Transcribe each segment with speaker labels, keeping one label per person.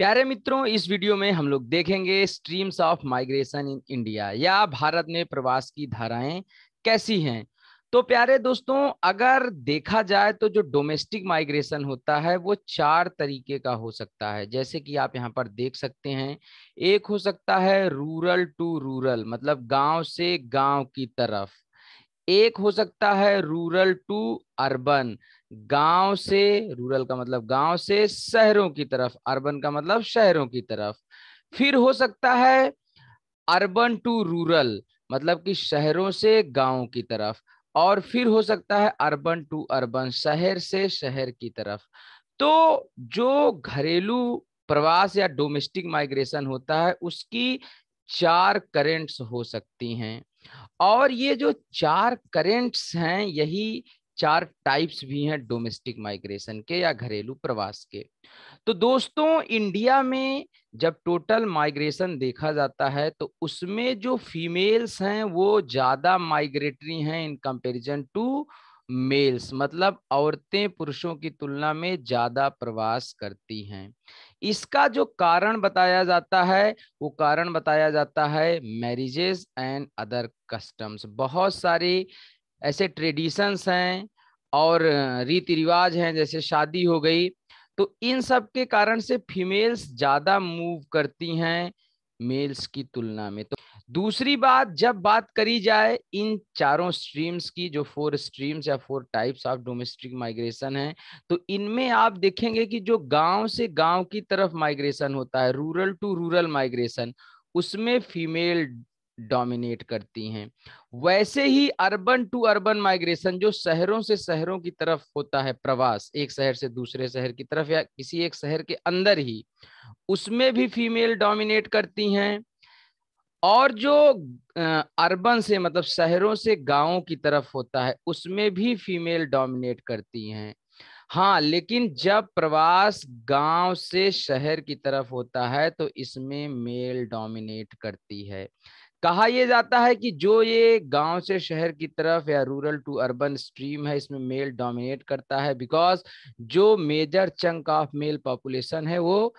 Speaker 1: प्यारे मित्रों इस वीडियो में हम लोग देखेंगे streams of migration in India या भारत में प्रवास की धाराएं कैसी हैं तो प्यारे दोस्तों अगर देखा जाए तो जो डोमेस्टिक माइग्रेशन होता है वो चार तरीके का हो सकता है जैसे कि आप यहाँ पर देख सकते हैं एक हो सकता है रूरल टू रूरल मतलब गांव से गांव की तरफ एक हो सकता है रूरल टू अर्बन गांव से रूरल का मतलब गांव से शहरों की तरफ अर्बन का मतलब शहरों की तरफ फिर हो सकता है अर्बन टू रूरल मतलब कि शहरों से गांव की तरफ और फिर हो सकता है अर्बन टू अर्बन शहर से शहर की तरफ तो जो घरेलू प्रवास या डोमेस्टिक माइग्रेशन होता है उसकी चार करेंट्स हो सकती हैं और ये जो चार करेंट्स हैं यही चार टाइप्स भी हैं डोमेस्टिक माइग्रेशन के या घरेलू प्रवास के तो दोस्तों इंडिया में जब टोटल माइग्रेशन देखा जाता है तो उसमें जो फीमेल्स हैं वो ज़्यादा माइग्रेटरी हैं इन कंपेरिजन टू मेल्स मतलब औरतें पुरुषों की तुलना में ज़्यादा प्रवास करती हैं इसका जो कारण बताया जाता है वो कारण बताया जाता है मैरिजेस एंड अदर कस्टम्स बहुत सारे ऐसे ट्रेडिशंस हैं और रीति रिवाज हैं जैसे शादी हो गई तो इन सब के कारण से फीमेल्स ज़्यादा मूव करती हैं मेल्स की तुलना में तो दूसरी बात जब बात करी जाए इन चारों स्ट्रीम्स की जो फोर स्ट्रीम्स या four types of domestic migration है तो इनमें आप देखेंगे कि जो गांव से गांव की तरफ माइग्रेशन होता है रूरल टू रूरल माइग्रेशन उसमें फीमेल डोमिनेट करती हैं वैसे ही अर्बन टू अर्बन माइग्रेशन जो शहरों से शहरों की तरफ होता है प्रवास एक शहर से दूसरे शहर की तरफ या किसी एक शहर के अंदर ही उसमें भी फीमेल डोमिनेट करती हैं और जो अर्बन से मतलब शहरों से गांवों की तरफ होता है उसमें भी फीमेल डोमिनेट करती हैं हाँ लेकिन जब प्रवास गांव से शहर की तरफ होता है तो इसमें मेल डोमिनेट करती है कहा यह जाता है कि जो ये गांव से शहर की तरफ या रूरल टू अर्बन स्ट्रीम है इसमें मेल डोमिनेट करता है बिकॉज जो major chunk of male population है वो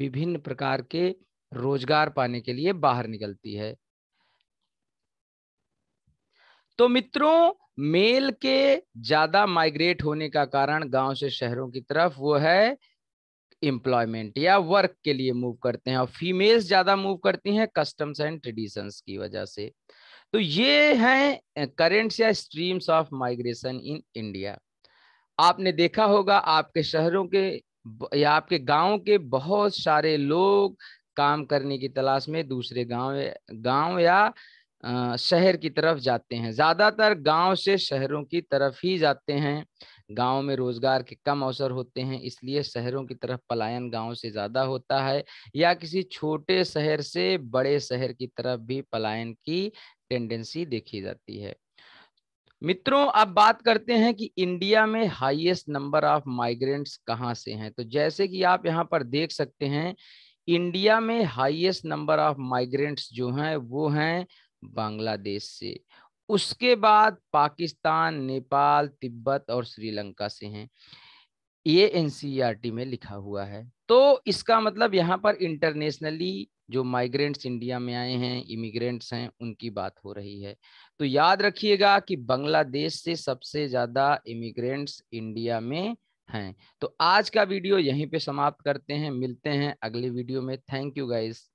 Speaker 1: विभिन्न प्रकार के रोजगार पाने के लिए बाहर निकलती है तो मित्रों मेल के ज्यादा माइग्रेट होने का कारण गांव से शहरों की तरफ वो है एम्प्लॉयमेंट या वर्क के लिए मूव करते हैं और फीमेल्स ज्यादा मूव करती हैं कस्टम्स एंड ट्रेडिशंस की वजह से तो ये हैं करेंट्स या streams of migration in India आपने देखा होगा आपके शहरों के या आपके गाँव के बहुत सारे लोग काम करने की तलाश में दूसरे गांव गांव या शहर की तरफ जाते हैं ज़्यादातर गांव से शहरों की तरफ ही जाते हैं गाँव में रोजगार के कम अवसर होते हैं इसलिए शहरों की तरफ पलायन गाँव से ज़्यादा होता है या किसी छोटे शहर से बड़े शहर की तरफ भी पलायन की टेंडेंसी देखी जाती है मित्रों अब बात करते हैं कि इंडिया में हाईएस्ट नंबर ऑफ माइग्रेंट्स कहाँ से हैं तो जैसे कि आप यहाँ पर देख सकते हैं इंडिया में हाईएस्ट नंबर ऑफ माइग्रेंट्स जो हैं वो हैं बांग्लादेश से उसके बाद पाकिस्तान नेपाल तिब्बत और श्रीलंका से हैं ये एन में लिखा हुआ है तो इसका मतलब यहाँ पर इंटरनेशनली जो माइग्रेंट्स इंडिया में आए हैं इमिग्रेंट्स हैं उनकी बात हो रही है तो याद रखिएगा कि बांग्लादेश से सबसे ज़्यादा इमिग्रेंट्स इंडिया में हैं तो आज का वीडियो यहीं पे समाप्त करते हैं मिलते हैं अगले वीडियो में थैंक यू गाइज